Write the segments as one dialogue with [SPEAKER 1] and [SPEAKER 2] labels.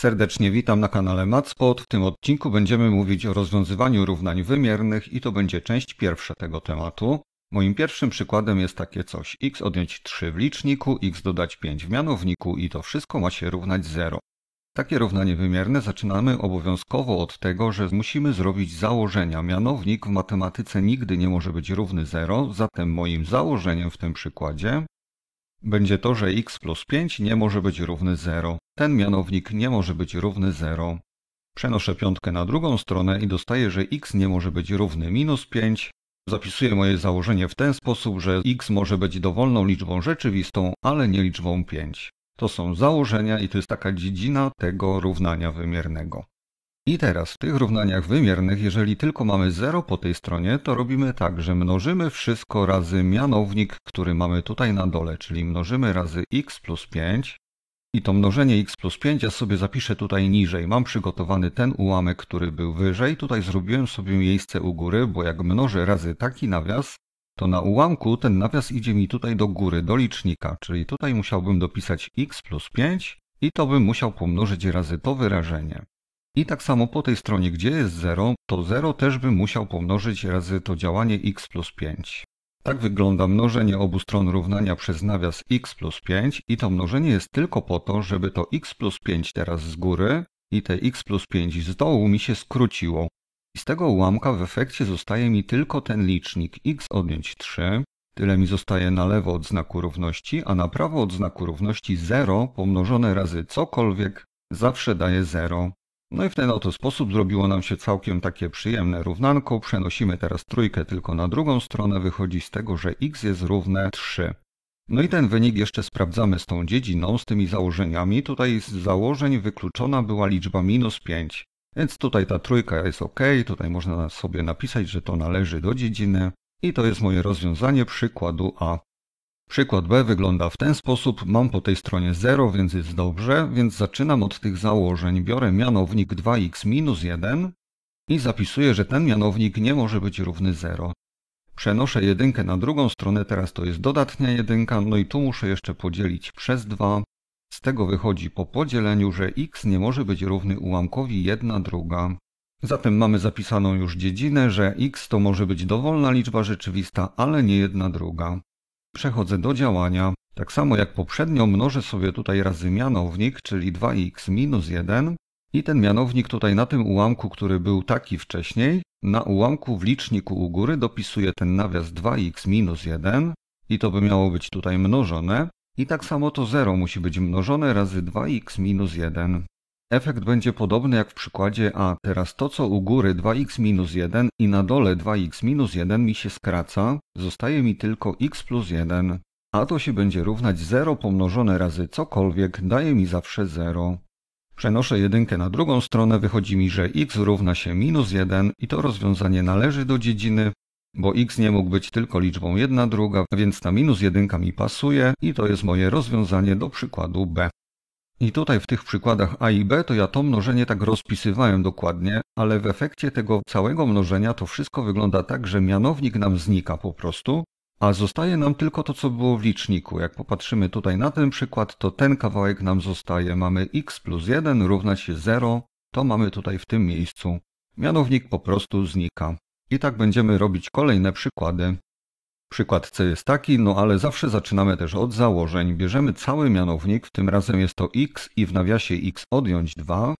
[SPEAKER 1] Serdecznie witam na kanale MatSpot. W tym odcinku będziemy mówić o rozwiązywaniu równań wymiernych i to będzie część pierwsza tego tematu. Moim pierwszym przykładem jest takie coś x odjąć 3 w liczniku, x dodać 5 w mianowniku i to wszystko ma się równać 0. Takie równanie wymierne zaczynamy obowiązkowo od tego, że musimy zrobić założenia. Mianownik w matematyce nigdy nie może być równy 0, zatem moim założeniem w tym przykładzie będzie to, że x plus 5 nie może być równy 0. Ten mianownik nie może być równy 0. Przenoszę piątkę na drugą stronę i dostaję, że x nie może być równy minus 5. Zapisuję moje założenie w ten sposób, że x może być dowolną liczbą rzeczywistą, ale nie liczbą 5. To są założenia i to jest taka dziedzina tego równania wymiernego. I teraz w tych równaniach wymiernych, jeżeli tylko mamy 0 po tej stronie, to robimy tak, że mnożymy wszystko razy mianownik, który mamy tutaj na dole, czyli mnożymy razy x plus 5. I to mnożenie x plus 5 ja sobie zapiszę tutaj niżej. Mam przygotowany ten ułamek, który był wyżej. Tutaj zrobiłem sobie miejsce u góry, bo jak mnożę razy taki nawias, to na ułamku ten nawias idzie mi tutaj do góry, do licznika. Czyli tutaj musiałbym dopisać x plus 5 i to bym musiał pomnożyć razy to wyrażenie. I tak samo po tej stronie, gdzie jest 0, to 0 też bym musiał pomnożyć razy to działanie x plus 5. Tak wygląda mnożenie obu stron równania przez nawias x plus 5 i to mnożenie jest tylko po to, żeby to x plus 5 teraz z góry i te x plus 5 z dołu mi się skróciło. I z tego ułamka w efekcie zostaje mi tylko ten licznik x odjąć 3, tyle mi zostaje na lewo od znaku równości, a na prawo od znaku równości 0 pomnożone razy cokolwiek zawsze daje 0. No i w ten oto sposób zrobiło nam się całkiem takie przyjemne równanko. Przenosimy teraz trójkę tylko na drugą stronę. Wychodzi z tego, że x jest równe 3. No i ten wynik jeszcze sprawdzamy z tą dziedziną, z tymi założeniami. Tutaj z założeń wykluczona była liczba minus 5. Więc tutaj ta trójka jest ok, tutaj można sobie napisać, że to należy do dziedziny. I to jest moje rozwiązanie przykładu A. Przykład B wygląda w ten sposób. Mam po tej stronie 0, więc jest dobrze, więc zaczynam od tych założeń. Biorę mianownik 2x minus 1 i zapisuję, że ten mianownik nie może być równy 0. Przenoszę jedynkę na drugą stronę, teraz to jest dodatnia jedynka, no i tu muszę jeszcze podzielić przez 2. Z tego wychodzi po podzieleniu, że x nie może być równy ułamkowi 1 druga. Zatem mamy zapisaną już dziedzinę, że x to może być dowolna liczba rzeczywista, ale nie 1 druga. Przechodzę do działania. Tak samo jak poprzednio mnożę sobie tutaj razy mianownik, czyli 2x minus 1 i ten mianownik tutaj na tym ułamku, który był taki wcześniej, na ułamku w liczniku u góry dopisuję ten nawias 2x minus 1 i to by miało być tutaj mnożone i tak samo to 0 musi być mnożone razy 2x minus 1. Efekt będzie podobny jak w przykładzie A. Teraz to, co u góry 2x minus 1 i na dole 2x minus 1 mi się skraca, zostaje mi tylko x plus 1. A to się będzie równać 0 pomnożone razy cokolwiek, daje mi zawsze 0. Przenoszę jedynkę na drugą stronę, wychodzi mi, że x równa się minus 1 i to rozwiązanie należy do dziedziny, bo x nie mógł być tylko liczbą 1 druga, więc ta minus 1 mi pasuje i to jest moje rozwiązanie do przykładu b. I tutaj w tych przykładach A i B to ja to mnożenie tak rozpisywałem dokładnie, ale w efekcie tego całego mnożenia to wszystko wygląda tak, że mianownik nam znika po prostu, a zostaje nam tylko to, co było w liczniku. Jak popatrzymy tutaj na ten przykład, to ten kawałek nam zostaje. Mamy x plus 1 równa się 0, to mamy tutaj w tym miejscu. Mianownik po prostu znika. I tak będziemy robić kolejne przykłady. Przykład C jest taki, no ale zawsze zaczynamy też od założeń. Bierzemy cały mianownik, w tym razem jest to x i w nawiasie x odjąć 2.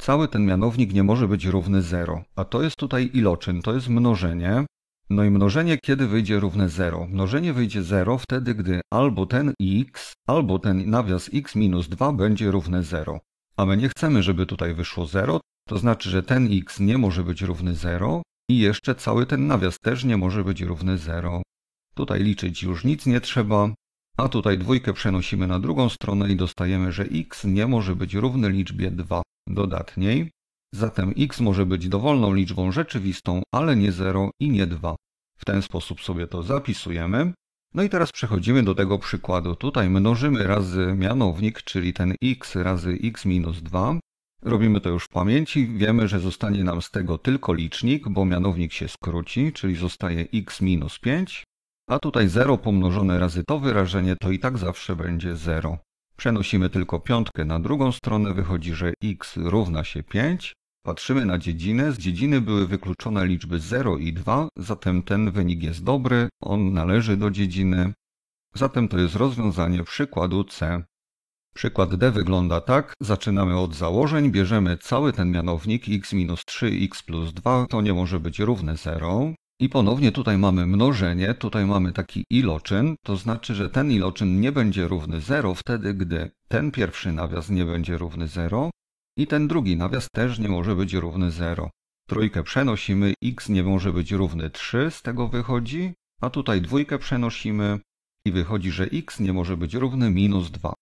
[SPEAKER 1] Cały ten mianownik nie może być równy 0, a to jest tutaj iloczyn, to jest mnożenie. No i mnożenie kiedy wyjdzie równe 0? Mnożenie wyjdzie 0 wtedy, gdy albo ten x, albo ten nawias x minus 2 będzie równe 0. A my nie chcemy, żeby tutaj wyszło 0, to znaczy, że ten x nie może być równy 0 i jeszcze cały ten nawias też nie może być równy 0. Tutaj liczyć już nic nie trzeba, a tutaj dwójkę przenosimy na drugą stronę i dostajemy, że x nie może być równy liczbie 2 dodatniej, zatem x może być dowolną liczbą rzeczywistą, ale nie 0 i nie 2. W ten sposób sobie to zapisujemy. No i teraz przechodzimy do tego przykładu. Tutaj mnożymy razy mianownik, czyli ten x razy x minus 2. Robimy to już w pamięci. Wiemy, że zostanie nam z tego tylko licznik, bo mianownik się skróci, czyli zostaje x minus 5. A tutaj 0 pomnożone razy to wyrażenie to i tak zawsze będzie 0. Przenosimy tylko piątkę na drugą stronę, wychodzi, że x równa się 5. Patrzymy na dziedzinę, z dziedziny były wykluczone liczby 0 i 2, zatem ten wynik jest dobry, on należy do dziedziny. Zatem to jest rozwiązanie przykładu C. Przykład D wygląda tak. Zaczynamy od założeń, bierzemy cały ten mianownik x minus 3, x plus 2, to nie może być równe 0. I ponownie tutaj mamy mnożenie, tutaj mamy taki iloczyn, to znaczy, że ten iloczyn nie będzie równy 0 wtedy, gdy ten pierwszy nawias nie będzie równy 0 i ten drugi nawias też nie może być równy 0. Trójkę przenosimy, x nie może być równy 3, z tego wychodzi, a tutaj dwójkę przenosimy i wychodzi, że x nie może być równy minus 2.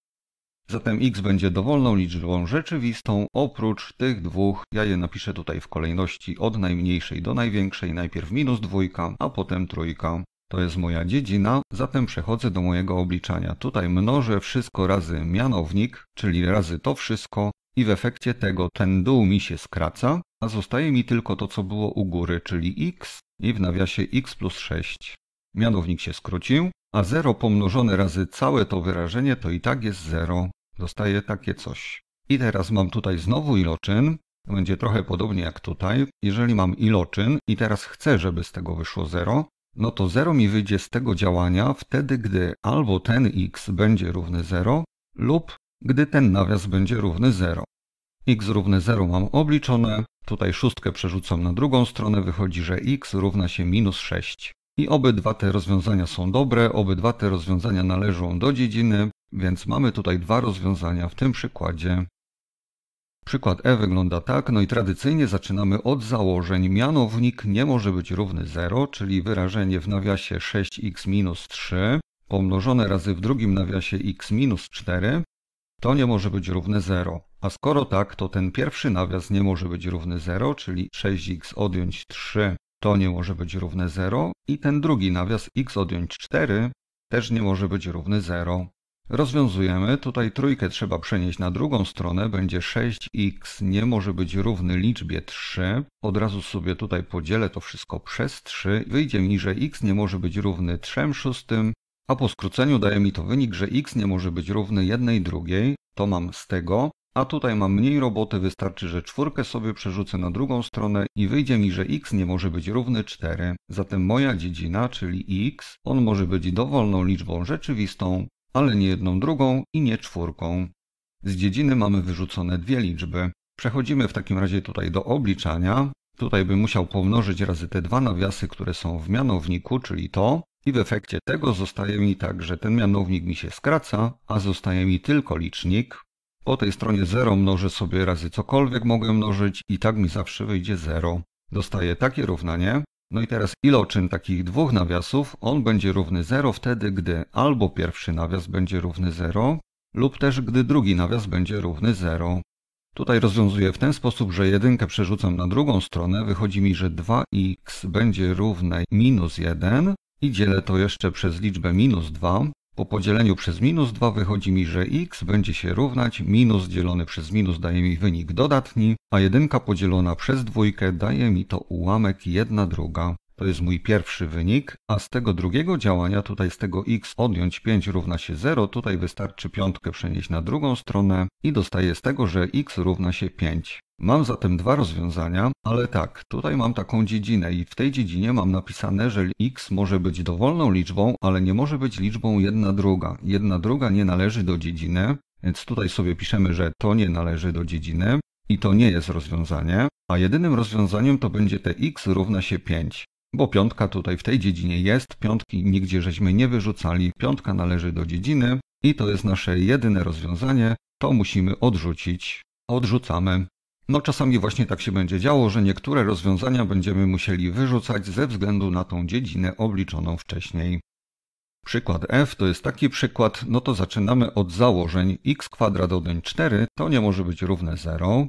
[SPEAKER 1] Zatem x będzie dowolną liczbą rzeczywistą oprócz tych dwóch. Ja je napiszę tutaj w kolejności od najmniejszej do największej. Najpierw minus dwójka, a potem trójka. To jest moja dziedzina, zatem przechodzę do mojego obliczania. Tutaj mnożę wszystko razy mianownik, czyli razy to wszystko i w efekcie tego ten dół mi się skraca, a zostaje mi tylko to, co było u góry, czyli x i w nawiasie x plus 6. Mianownik się skrócił, a 0 pomnożone razy całe to wyrażenie to i tak jest 0. Dostaję takie coś. I teraz mam tutaj znowu iloczyn. Będzie trochę podobnie jak tutaj. Jeżeli mam iloczyn i teraz chcę, żeby z tego wyszło 0, no to 0 mi wyjdzie z tego działania wtedy, gdy albo ten x będzie równy 0 lub gdy ten nawias będzie równy 0. x równe 0 mam obliczone, tutaj szóstkę przerzucam na drugą stronę, wychodzi, że x równa się minus 6. I obydwa te rozwiązania są dobre, obydwa te rozwiązania należą do dziedziny, więc mamy tutaj dwa rozwiązania w tym przykładzie. Przykład E wygląda tak, no i tradycyjnie zaczynamy od założeń. Mianownik nie może być równy 0, czyli wyrażenie w nawiasie 6x minus 3 pomnożone razy w drugim nawiasie x minus 4 to nie może być równe 0. A skoro tak, to ten pierwszy nawias nie może być równy 0, czyli 6x odjąć 3 to nie może być równe 0 i ten drugi nawias x odjąć 4 też nie może być równy 0. Rozwiązujemy, tutaj trójkę trzeba przenieść na drugą stronę, będzie 6x nie może być równy liczbie 3. Od razu sobie tutaj podzielę to wszystko przez 3, wyjdzie mi, że x nie może być równy 3 szóstym, a po skróceniu daje mi to wynik, że x nie może być równy 1 drugiej, to mam z tego, a tutaj mam mniej roboty, wystarczy, że czwórkę sobie przerzucę na drugą stronę i wyjdzie mi, że x nie może być równy 4. Zatem moja dziedzina, czyli x, on może być dowolną liczbą rzeczywistą, ale nie jedną drugą i nie czwórką. Z dziedziny mamy wyrzucone dwie liczby. Przechodzimy w takim razie tutaj do obliczania. Tutaj bym musiał pomnożyć razy te dwa nawiasy, które są w mianowniku, czyli to, i w efekcie tego zostaje mi tak, że ten mianownik mi się skraca, a zostaje mi tylko licznik, po tej stronie 0 mnożę sobie razy cokolwiek mogę mnożyć i tak mi zawsze wyjdzie 0. Dostaję takie równanie. No i teraz iloczyn takich dwóch nawiasów, on będzie równy 0 wtedy, gdy albo pierwszy nawias będzie równy 0, lub też gdy drugi nawias będzie równy 0. Tutaj rozwiązuję w ten sposób, że jedynkę przerzucam na drugą stronę, wychodzi mi, że 2x będzie równe minus 1 i dzielę to jeszcze przez liczbę minus 2, po podzieleniu przez minus 2 wychodzi mi, że x będzie się równać minus dzielony przez minus daje mi wynik dodatni, a 1 podzielona przez dwójkę daje mi to ułamek 1 druga. To jest mój pierwszy wynik, a z tego drugiego działania, tutaj z tego x odjąć 5 równa się 0, tutaj wystarczy piątkę przenieść na drugą stronę i dostaję z tego, że x równa się 5. Mam zatem dwa rozwiązania, ale tak, tutaj mam taką dziedzinę i w tej dziedzinie mam napisane, że x może być dowolną liczbą, ale nie może być liczbą jedna druga. Jedna druga nie należy do dziedziny, więc tutaj sobie piszemy, że to nie należy do dziedziny i to nie jest rozwiązanie, a jedynym rozwiązaniem to będzie te x równa się 5 bo piątka tutaj w tej dziedzinie jest, piątki nigdzie żeśmy nie wyrzucali, piątka należy do dziedziny i to jest nasze jedyne rozwiązanie, to musimy odrzucić, odrzucamy. No czasami właśnie tak się będzie działo, że niektóre rozwiązania będziemy musieli wyrzucać ze względu na tą dziedzinę obliczoną wcześniej. Przykład f to jest taki przykład, no to zaczynamy od założeń x kwadrat odeń 4 to nie może być równe 0,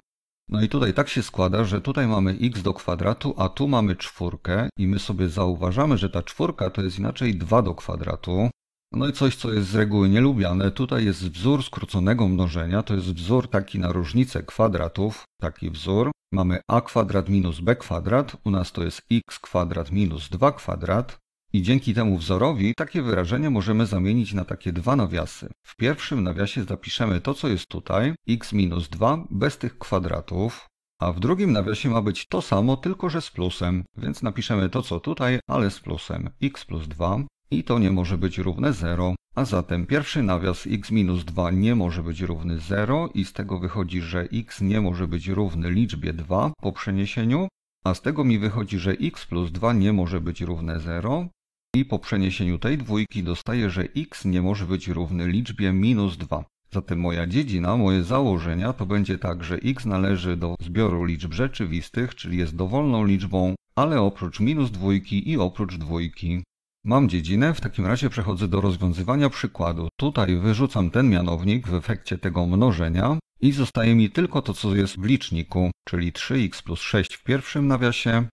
[SPEAKER 1] no i tutaj tak się składa, że tutaj mamy x do kwadratu, a tu mamy czwórkę i my sobie zauważamy, że ta czwórka to jest inaczej 2 do kwadratu. No i coś, co jest z reguły nielubiane, tutaj jest wzór skróconego mnożenia, to jest wzór taki na różnicę kwadratów, taki wzór. Mamy a kwadrat minus b kwadrat, u nas to jest x kwadrat minus 2 kwadrat. I dzięki temu wzorowi takie wyrażenie możemy zamienić na takie dwa nawiasy. W pierwszym nawiasie zapiszemy to, co jest tutaj, x minus 2 bez tych kwadratów, a w drugim nawiasie ma być to samo, tylko że z plusem, więc napiszemy to, co tutaj, ale z plusem, x plus 2 i to nie może być równe 0, a zatem pierwszy nawias x minus 2 nie może być równy 0 i z tego wychodzi, że x nie może być równy liczbie 2 po przeniesieniu, a z tego mi wychodzi, że x plus 2 nie może być równe 0, i po przeniesieniu tej dwójki dostaję, że x nie może być równy liczbie minus 2. Zatem moja dziedzina, moje założenia to będzie tak, że x należy do zbioru liczb rzeczywistych, czyli jest dowolną liczbą, ale oprócz minus dwójki i oprócz dwójki. Mam dziedzinę, w takim razie przechodzę do rozwiązywania przykładu. Tutaj wyrzucam ten mianownik w efekcie tego mnożenia i zostaje mi tylko to, co jest w liczniku, czyli 3x plus 6 w pierwszym nawiasie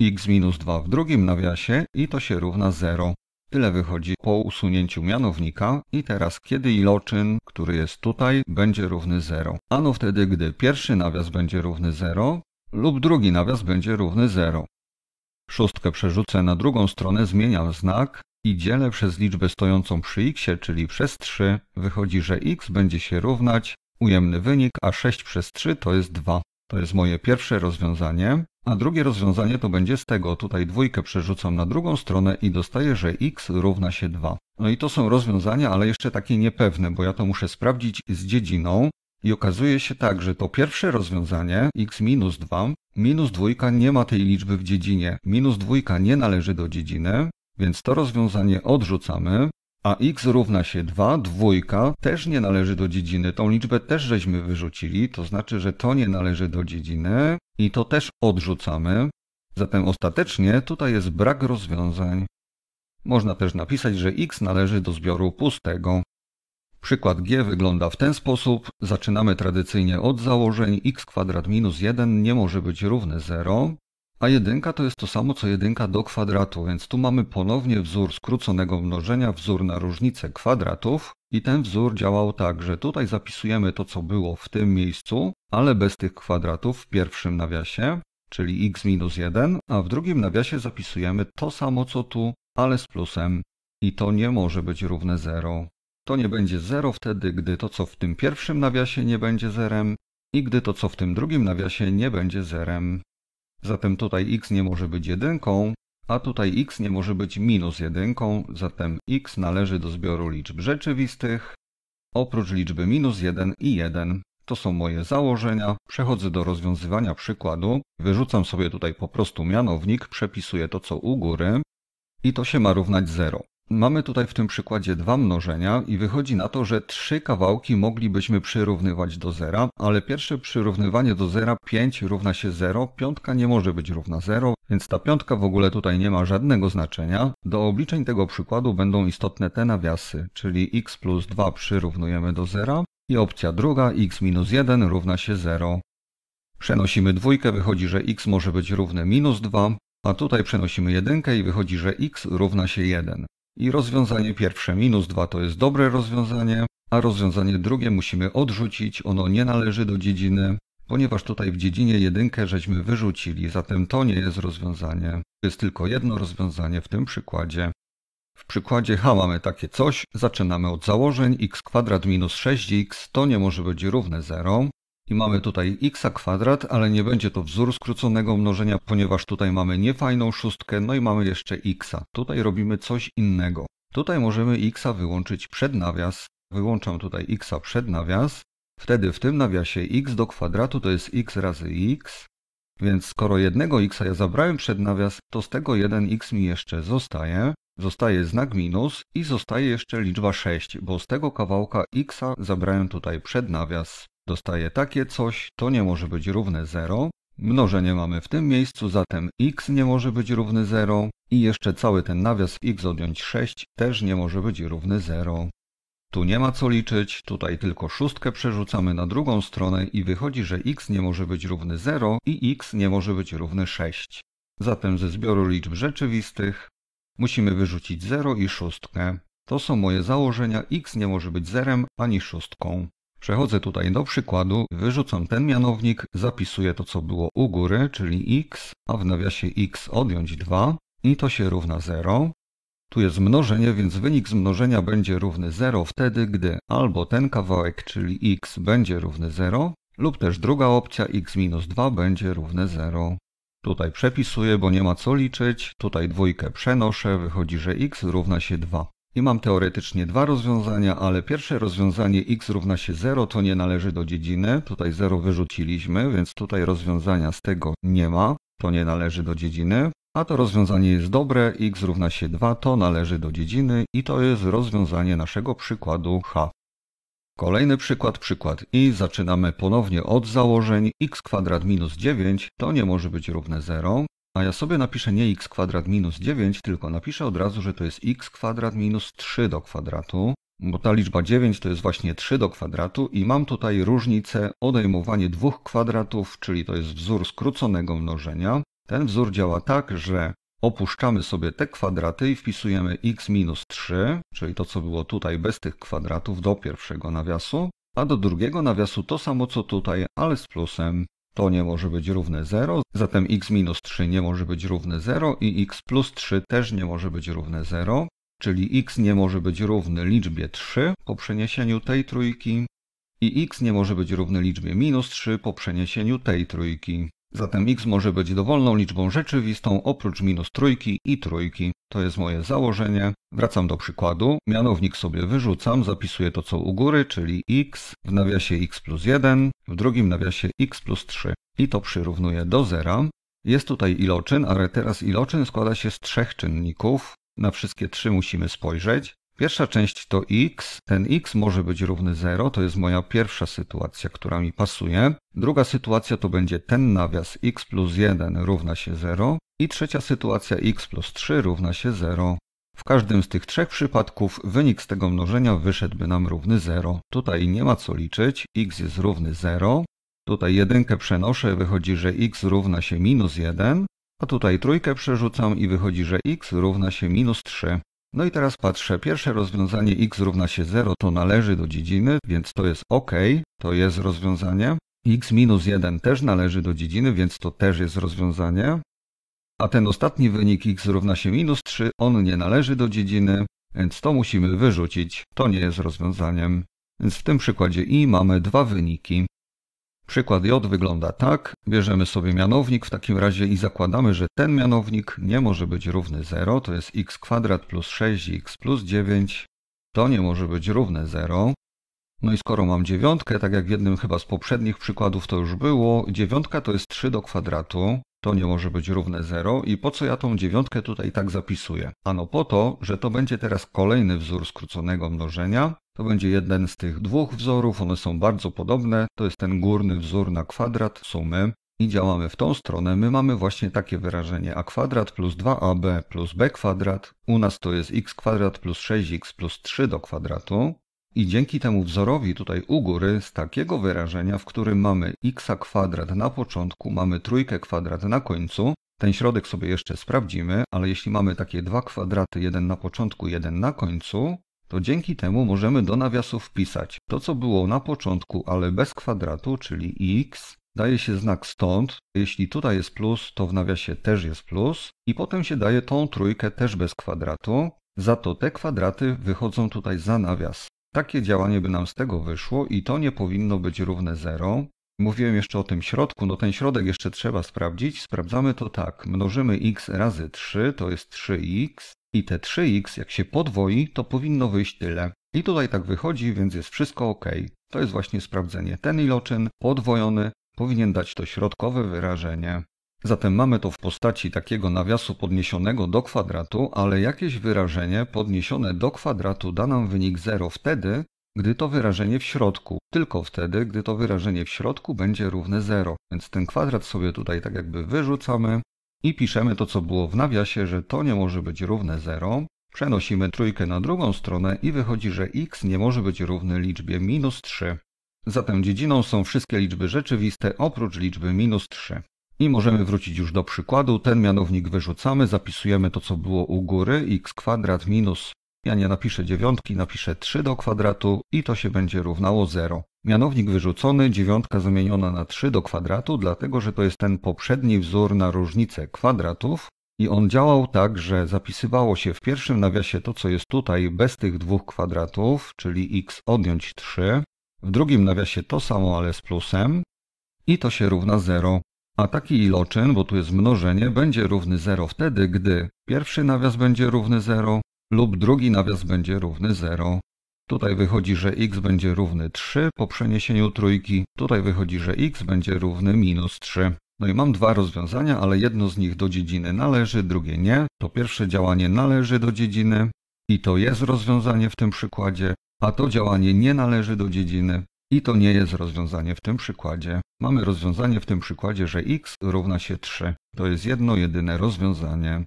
[SPEAKER 1] x minus 2 w drugim nawiasie i to się równa 0. Tyle wychodzi po usunięciu mianownika i teraz kiedy iloczyn, który jest tutaj, będzie równy 0? Ano wtedy, gdy pierwszy nawias będzie równy 0 lub drugi nawias będzie równy 0. Szóstkę przerzucę na drugą stronę, zmieniam znak i dzielę przez liczbę stojącą przy x, czyli przez 3. Wychodzi, że x będzie się równać, ujemny wynik, a 6 przez 3 to jest 2. To jest moje pierwsze rozwiązanie. A drugie rozwiązanie to będzie z tego, tutaj dwójkę przerzucam na drugą stronę i dostaję, że x równa się 2. No i to są rozwiązania, ale jeszcze takie niepewne, bo ja to muszę sprawdzić z dziedziną i okazuje się tak, że to pierwsze rozwiązanie, x minus 2, minus dwójka nie ma tej liczby w dziedzinie, minus dwójka nie należy do dziedziny, więc to rozwiązanie odrzucamy, a x równa się 2, dwójka też nie należy do dziedziny. Tą liczbę też żeśmy wyrzucili, to znaczy, że to nie należy do dziedziny i to też odrzucamy. Zatem ostatecznie tutaj jest brak rozwiązań. Można też napisać, że x należy do zbioru pustego. Przykład g wygląda w ten sposób. Zaczynamy tradycyjnie od założeń x kwadrat minus 1 nie może być równe 0. A jedynka to jest to samo co jedynka do kwadratu, więc tu mamy ponownie wzór skróconego mnożenia, wzór na różnicę kwadratów i ten wzór działał tak, że tutaj zapisujemy to co było w tym miejscu, ale bez tych kwadratów w pierwszym nawiasie, czyli x minus 1, a w drugim nawiasie zapisujemy to samo co tu, ale z plusem i to nie może być równe 0. To nie będzie 0 wtedy, gdy to co w tym pierwszym nawiasie nie będzie zerem i gdy to co w tym drugim nawiasie nie będzie zerem. Zatem tutaj x nie może być jedynką, a tutaj x nie może być minus jedynką, zatem x należy do zbioru liczb rzeczywistych, oprócz liczby minus 1 i 1. To są moje założenia. Przechodzę do rozwiązywania przykładu. Wyrzucam sobie tutaj po prostu mianownik, przepisuję to co u góry i to się ma równać 0. Mamy tutaj w tym przykładzie dwa mnożenia i wychodzi na to, że trzy kawałki moglibyśmy przyrównywać do zera, ale pierwsze przyrównywanie do zera 5 równa się 0, piątka nie może być równa 0, więc ta piątka w ogóle tutaj nie ma żadnego znaczenia. Do obliczeń tego przykładu będą istotne te nawiasy, czyli x plus 2 przyrównujemy do zera i opcja druga x minus 1 równa się 0. Przenosimy dwójkę, wychodzi, że x może być równe minus 2, a tutaj przenosimy jedynkę i wychodzi, że x równa się 1. I rozwiązanie pierwsze minus 2 to jest dobre rozwiązanie, a rozwiązanie drugie musimy odrzucić, ono nie należy do dziedziny, ponieważ tutaj w dziedzinie jedynkę żeśmy wyrzucili, zatem to nie jest rozwiązanie. Jest tylko jedno rozwiązanie w tym przykładzie. W przykładzie h mamy takie coś, zaczynamy od założeń x kwadrat minus 6x to nie może być równe 0, i mamy tutaj x kwadrat, ale nie będzie to wzór skróconego mnożenia, ponieważ tutaj mamy niefajną szóstkę, no i mamy jeszcze x. -a. Tutaj robimy coś innego. Tutaj możemy x wyłączyć przed nawias. Wyłączam tutaj x przed nawias. Wtedy w tym nawiasie x do kwadratu to jest x razy x. Więc skoro jednego x ja zabrałem przed nawias, to z tego 1x mi jeszcze zostaje. Zostaje znak minus i zostaje jeszcze liczba 6, bo z tego kawałka x zabrałem tutaj przed nawias dostaje takie coś, to nie może być równe 0. Mnożenie mamy w tym miejscu, zatem x nie może być równy 0 i jeszcze cały ten nawias x odjąć 6 też nie może być równy 0. Tu nie ma co liczyć, tutaj tylko szóstkę przerzucamy na drugą stronę i wychodzi, że x nie może być równy 0 i x nie może być równy 6. Zatem ze zbioru liczb rzeczywistych musimy wyrzucić 0 i szóstkę. To są moje założenia, x nie może być zerem ani szóstką. Przechodzę tutaj do przykładu, wyrzucam ten mianownik, zapisuję to co było u góry, czyli x, a w nawiasie x odjąć 2 i to się równa 0. Tu jest mnożenie, więc wynik z mnożenia będzie równy 0 wtedy, gdy albo ten kawałek, czyli x, będzie równy 0, lub też druga opcja x minus 2 będzie równe 0. Tutaj przepisuję, bo nie ma co liczyć, tutaj dwójkę przenoszę, wychodzi, że x równa się 2. I mam teoretycznie dwa rozwiązania, ale pierwsze rozwiązanie x równa się 0 to nie należy do dziedziny. Tutaj 0 wyrzuciliśmy, więc tutaj rozwiązania z tego nie ma. To nie należy do dziedziny. A to rozwiązanie jest dobre, x równa się 2 to należy do dziedziny i to jest rozwiązanie naszego przykładu h. Kolejny przykład, przykład i. Zaczynamy ponownie od założeń x kwadrat minus 9 to nie może być równe 0. A ja sobie napiszę nie x kwadrat minus 9, tylko napiszę od razu, że to jest x kwadrat minus 3 do kwadratu, bo ta liczba 9 to jest właśnie 3 do kwadratu i mam tutaj różnicę odejmowanie dwóch kwadratów, czyli to jest wzór skróconego mnożenia. Ten wzór działa tak, że opuszczamy sobie te kwadraty i wpisujemy x minus 3, czyli to co było tutaj bez tych kwadratów do pierwszego nawiasu, a do drugiego nawiasu to samo co tutaj, ale z plusem. To nie może być równe 0, zatem x minus 3 nie może być równe 0 i x plus 3 też nie może być równe 0, czyli x nie może być równy liczbie 3 po przeniesieniu tej trójki i x nie może być równy liczbie minus 3 po przeniesieniu tej trójki. Zatem x może być dowolną liczbą rzeczywistą oprócz minus trójki i trójki. To jest moje założenie. Wracam do przykładu. Mianownik sobie wyrzucam, zapisuję to co u góry, czyli x w nawiasie x plus 1, w drugim nawiasie x plus 3. I to przyrównuję do zera. Jest tutaj iloczyn, ale teraz iloczyn składa się z trzech czynników. Na wszystkie trzy musimy spojrzeć. Pierwsza część to x. Ten x może być równy 0, to jest moja pierwsza sytuacja, która mi pasuje. Druga sytuacja to będzie ten nawias x plus 1 równa się 0 i trzecia sytuacja x plus 3 równa się 0. W każdym z tych trzech przypadków wynik z tego mnożenia wyszedłby nam równy 0. Tutaj nie ma co liczyć, x jest równy 0. Tutaj jedynkę przenoszę, i wychodzi, że x równa się minus 1, a tutaj trójkę przerzucam i wychodzi, że x równa się minus 3. No i teraz patrzę, pierwsze rozwiązanie x równa się 0 to należy do dziedziny, więc to jest OK, to jest rozwiązanie. x minus 1 też należy do dziedziny, więc to też jest rozwiązanie. A ten ostatni wynik x równa się minus 3, on nie należy do dziedziny, więc to musimy wyrzucić, to nie jest rozwiązaniem. Więc w tym przykładzie i mamy dwa wyniki. Przykład J wygląda tak. Bierzemy sobie mianownik w takim razie i zakładamy, że ten mianownik nie może być równy 0, to jest x kwadrat plus 6x plus 9, to nie może być równe 0. No i skoro mam dziewiątkę, tak jak w jednym chyba z poprzednich przykładów to już było, dziewiątka to jest 3 do kwadratu, to nie może być równe 0 i po co ja tą dziewiątkę tutaj tak zapisuję? Ano po to, że to będzie teraz kolejny wzór skróconego mnożenia, to będzie jeden z tych dwóch wzorów, one są bardzo podobne. To jest ten górny wzór na kwadrat sumy i działamy w tą stronę. My mamy właśnie takie wyrażenie a kwadrat plus 2ab plus b kwadrat. U nas to jest x kwadrat plus 6x plus 3 do kwadratu. I dzięki temu wzorowi tutaj u góry z takiego wyrażenia, w którym mamy x kwadrat na początku, mamy trójkę kwadrat na końcu, ten środek sobie jeszcze sprawdzimy, ale jeśli mamy takie dwa kwadraty, jeden na początku, jeden na końcu, to dzięki temu możemy do nawiasu wpisać to, co było na początku, ale bez kwadratu, czyli x, daje się znak stąd, jeśli tutaj jest plus, to w nawiasie też jest plus i potem się daje tą trójkę też bez kwadratu, za to te kwadraty wychodzą tutaj za nawias. Takie działanie by nam z tego wyszło i to nie powinno być równe 0. Mówiłem jeszcze o tym środku, no ten środek jeszcze trzeba sprawdzić. Sprawdzamy to tak, mnożymy x razy 3, to jest 3x, i te 3x jak się podwoi, to powinno wyjść tyle. I tutaj tak wychodzi, więc jest wszystko ok. To jest właśnie sprawdzenie. Ten iloczyn podwojony powinien dać to środkowe wyrażenie. Zatem mamy to w postaci takiego nawiasu podniesionego do kwadratu, ale jakieś wyrażenie podniesione do kwadratu da nam wynik 0 wtedy, gdy to wyrażenie w środku, tylko wtedy, gdy to wyrażenie w środku będzie równe 0. Więc ten kwadrat sobie tutaj tak jakby wyrzucamy i piszemy to, co było w nawiasie, że to nie może być równe 0. Przenosimy trójkę na drugą stronę i wychodzi, że x nie może być równy liczbie minus 3. Zatem dziedziną są wszystkie liczby rzeczywiste oprócz liczby minus 3. I możemy wrócić już do przykładu. Ten mianownik wyrzucamy, zapisujemy to, co było u góry, x kwadrat minus. Ja nie napiszę dziewiątki, napiszę 3 do kwadratu i to się będzie równało 0. Mianownik wyrzucony, dziewiątka zamieniona na 3 do kwadratu, dlatego że to jest ten poprzedni wzór na różnicę kwadratów i on działał tak, że zapisywało się w pierwszym nawiasie to, co jest tutaj bez tych dwóch kwadratów, czyli x odjąć 3, w drugim nawiasie to samo, ale z plusem i to się równa 0. A taki iloczyn, bo tu jest mnożenie, będzie równy 0 wtedy, gdy pierwszy nawias będzie równy 0 lub drugi nawias będzie równy 0. Tutaj wychodzi, że x będzie równy 3 po przeniesieniu trójki. Tutaj wychodzi, że x będzie równy minus 3. No i mam dwa rozwiązania, ale jedno z nich do dziedziny należy, drugie nie. To pierwsze działanie należy do dziedziny i to jest rozwiązanie w tym przykładzie, a to działanie nie należy do dziedziny i to nie jest rozwiązanie w tym przykładzie. Mamy rozwiązanie w tym przykładzie, że x równa się 3. To jest jedno jedyne rozwiązanie.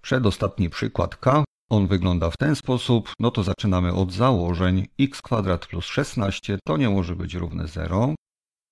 [SPEAKER 1] Przedostatni przykład k on wygląda w ten sposób, no to zaczynamy od założeń x kwadrat plus 16 to nie może być równe 0.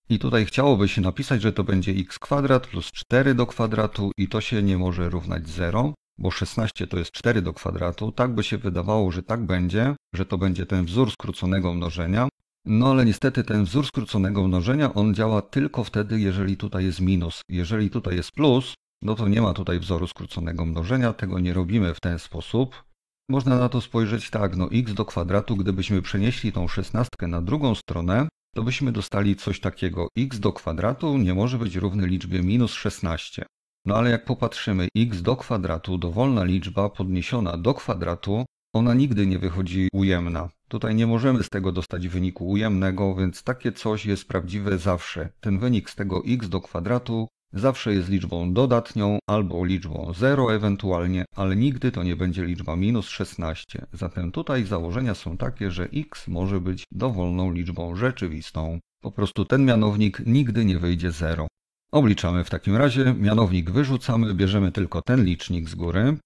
[SPEAKER 1] I tutaj chciałoby się napisać, że to będzie x kwadrat plus 4 do kwadratu i to się nie może równać 0, bo 16 to jest 4 do kwadratu. Tak by się wydawało, że tak będzie, że to będzie ten wzór skróconego mnożenia. No ale niestety ten wzór skróconego mnożenia on działa tylko wtedy, jeżeli tutaj jest minus. Jeżeli tutaj jest plus, no to nie ma tutaj wzoru skróconego mnożenia, tego nie robimy w ten sposób. Można na to spojrzeć tak, no x do kwadratu, gdybyśmy przenieśli tą szesnastkę na drugą stronę, to byśmy dostali coś takiego. x do kwadratu nie może być równy liczbie minus 16. No ale jak popatrzymy, x do kwadratu, dowolna liczba podniesiona do kwadratu, ona nigdy nie wychodzi ujemna. Tutaj nie możemy z tego dostać wyniku ujemnego, więc takie coś jest prawdziwe zawsze. Ten wynik z tego x do kwadratu zawsze jest liczbą dodatnią albo liczbą 0 ewentualnie, ale nigdy to nie będzie liczba minus 16. Zatem tutaj założenia są takie, że x może być dowolną liczbą rzeczywistą. Po prostu ten mianownik nigdy nie wyjdzie 0. Obliczamy w takim razie, mianownik wyrzucamy, bierzemy tylko ten licznik z góry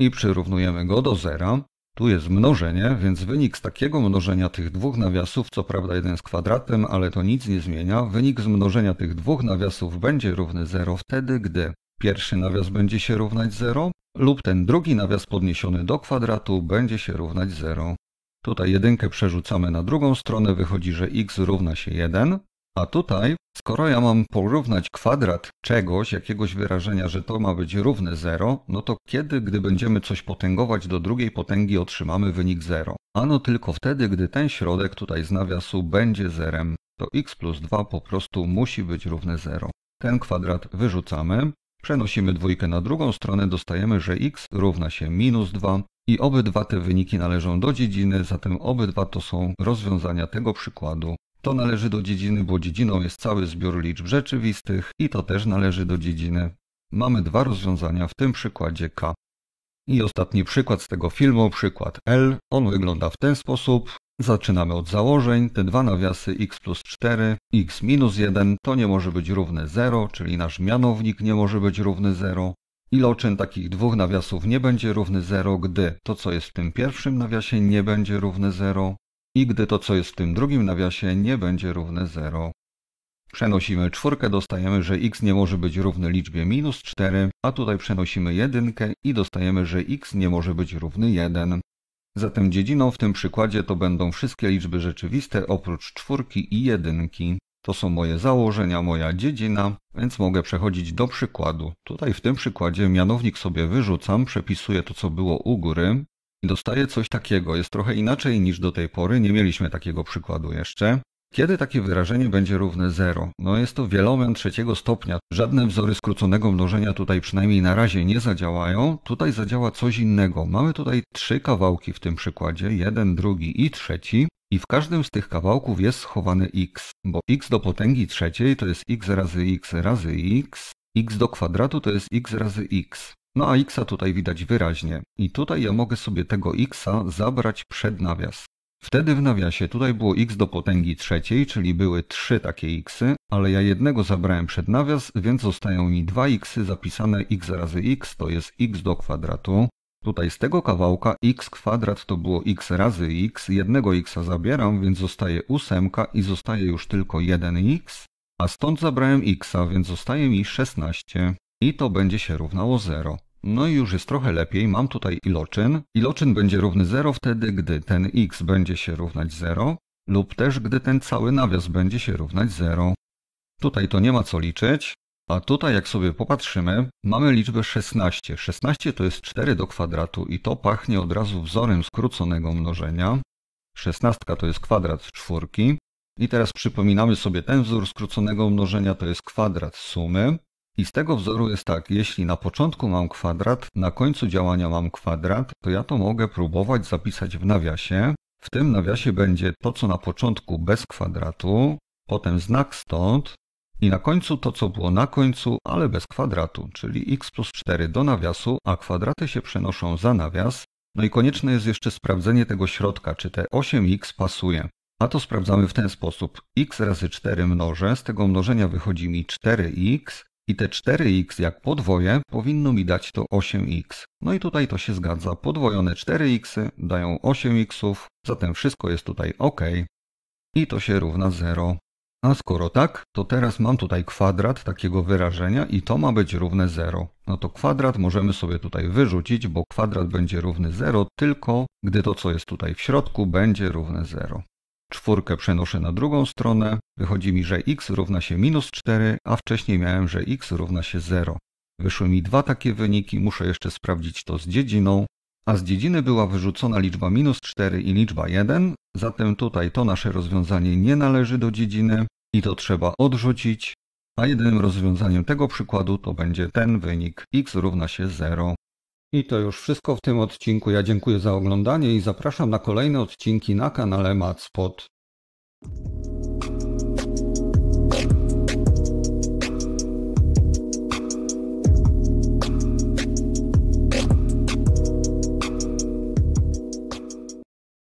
[SPEAKER 1] i przyrównujemy go do zera. Tu jest mnożenie, więc wynik z takiego mnożenia tych dwóch nawiasów, co prawda jeden z kwadratem, ale to nic nie zmienia, wynik z mnożenia tych dwóch nawiasów będzie równy 0 wtedy, gdy pierwszy nawias będzie się równać 0 lub ten drugi nawias podniesiony do kwadratu będzie się równać 0. Tutaj jedynkę przerzucamy na drugą stronę, wychodzi, że x równa się 1, a tutaj, skoro ja mam porównać kwadrat czegoś, jakiegoś wyrażenia, że to ma być równe 0, no to kiedy, gdy będziemy coś potęgować do drugiej potęgi, otrzymamy wynik 0? Ano tylko wtedy, gdy ten środek tutaj z nawiasu będzie zerem, to x plus 2 po prostu musi być równe 0. Ten kwadrat wyrzucamy, przenosimy dwójkę na drugą stronę, dostajemy, że x równa się minus 2, i obydwa te wyniki należą do dziedziny, zatem obydwa to są rozwiązania tego przykładu. To należy do dziedziny, bo dziedziną jest cały zbiór liczb rzeczywistych i to też należy do dziedziny. Mamy dwa rozwiązania, w tym przykładzie K. I ostatni przykład z tego filmu, przykład L. On wygląda w ten sposób. Zaczynamy od założeń. Te dwa nawiasy x plus 4, x minus 1 to nie może być równe 0, czyli nasz mianownik nie może być równy 0. Iloczyn takich dwóch nawiasów nie będzie równy 0, gdy to, co jest w tym pierwszym nawiasie, nie będzie równe 0 i gdy to, co jest w tym drugim nawiasie, nie będzie równe 0. Przenosimy czwórkę, dostajemy, że x nie może być równy liczbie minus 4, a tutaj przenosimy jedynkę i dostajemy, że x nie może być równy 1. Zatem dziedziną w tym przykładzie to będą wszystkie liczby rzeczywiste oprócz czwórki i jedynki. To są moje założenia, moja dziedzina, więc mogę przechodzić do przykładu. Tutaj w tym przykładzie mianownik sobie wyrzucam, przepisuję to co było u góry, dostaje coś takiego. Jest trochę inaczej niż do tej pory, nie mieliśmy takiego przykładu jeszcze. Kiedy takie wyrażenie będzie równe 0? No jest to wielomian trzeciego stopnia. Żadne wzory skróconego mnożenia tutaj przynajmniej na razie nie zadziałają. Tutaj zadziała coś innego. Mamy tutaj trzy kawałki w tym przykładzie, jeden, drugi i trzeci. I w każdym z tych kawałków jest schowany x, bo x do potęgi trzeciej to jest x razy x razy x, x do kwadratu to jest x razy x. No a x tutaj widać wyraźnie i tutaj ja mogę sobie tego x zabrać przed nawias. Wtedy w nawiasie tutaj było x do potęgi trzeciej, czyli były trzy takie xy, ale ja jednego zabrałem przed nawias, więc zostają mi dwa xy zapisane x razy x to jest x do kwadratu. Tutaj z tego kawałka x kwadrat to było x razy x, jednego x zabieram, więc zostaje ósemka i zostaje już tylko 1x, a stąd zabrałem x, więc zostaje mi 16 i to będzie się równało 0. No i już jest trochę lepiej, mam tutaj iloczyn. Iloczyn będzie równy 0 wtedy, gdy ten x będzie się równać 0 lub też gdy ten cały nawias będzie się równać 0. Tutaj to nie ma co liczyć, a tutaj jak sobie popatrzymy, mamy liczbę 16. 16 to jest 4 do kwadratu i to pachnie od razu wzorem skróconego mnożenia. 16 to jest kwadrat czwórki. I teraz przypominamy sobie ten wzór skróconego mnożenia, to jest kwadrat sumy. I z tego wzoru jest tak, jeśli na początku mam kwadrat, na końcu działania mam kwadrat, to ja to mogę próbować zapisać w nawiasie. W tym nawiasie będzie to, co na początku bez kwadratu, potem znak stąd i na końcu to, co było na końcu, ale bez kwadratu, czyli x plus 4 do nawiasu, a kwadraty się przenoszą za nawias. No i konieczne jest jeszcze sprawdzenie tego środka, czy te 8x pasuje. A to sprawdzamy w ten sposób. x razy 4 mnożę, z tego mnożenia wychodzi mi 4x, i te 4x jak podwoję powinno mi dać to 8x. No i tutaj to się zgadza. Podwojone 4x dają 8x, zatem wszystko jest tutaj ok. I to się równa 0. A skoro tak, to teraz mam tutaj kwadrat takiego wyrażenia i to ma być równe 0. No to kwadrat możemy sobie tutaj wyrzucić, bo kwadrat będzie równy 0 tylko, gdy to co jest tutaj w środku będzie równe 0. Czwórkę przenoszę na drugą stronę, wychodzi mi, że x równa się minus 4, a wcześniej miałem, że x równa się 0. Wyszły mi dwa takie wyniki, muszę jeszcze sprawdzić to z dziedziną, a z dziedziny była wyrzucona liczba minus 4 i liczba 1, zatem tutaj to nasze rozwiązanie nie należy do dziedziny i to trzeba odrzucić, a jedynym rozwiązaniem tego przykładu to będzie ten wynik x równa się 0. I to już wszystko w tym odcinku. Ja dziękuję za oglądanie i zapraszam na kolejne odcinki na kanale Matspot.